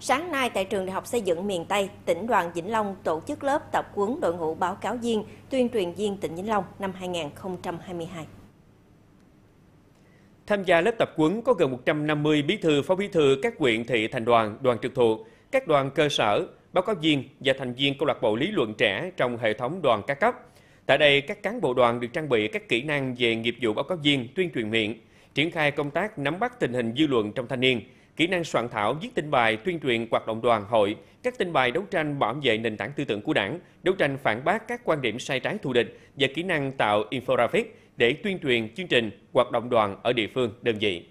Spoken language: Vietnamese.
Sáng nay tại trường Đại học Xây dựng miền Tây, tỉnh đoàn Vĩnh Long tổ chức lớp tập huấn đội ngũ báo cáo viên, tuyên truyền viên tỉnh Vĩnh Long năm 2022. Tham gia lớp tập huấn có gần 150 bí thư, phó bí thư các huyện, thị, thành đoàn, đoàn trực thuộc, các đoàn cơ sở, báo cáo viên và thành viên câu lạc bộ lý luận trẻ trong hệ thống đoàn các cấp. Tại đây, các cán bộ đoàn được trang bị các kỹ năng về nghiệp vụ báo cáo viên, tuyên truyền miệng, triển khai công tác nắm bắt tình hình dư luận trong thanh niên, kỹ năng soạn thảo viết tin bài tuyên truyền hoạt động đoàn hội, các tin bài đấu tranh bảo vệ nền tảng tư tưởng của đảng, đấu tranh phản bác các quan điểm sai trái thù địch và kỹ năng tạo infographic để tuyên truyền chương trình hoạt động đoàn ở địa phương đơn vị.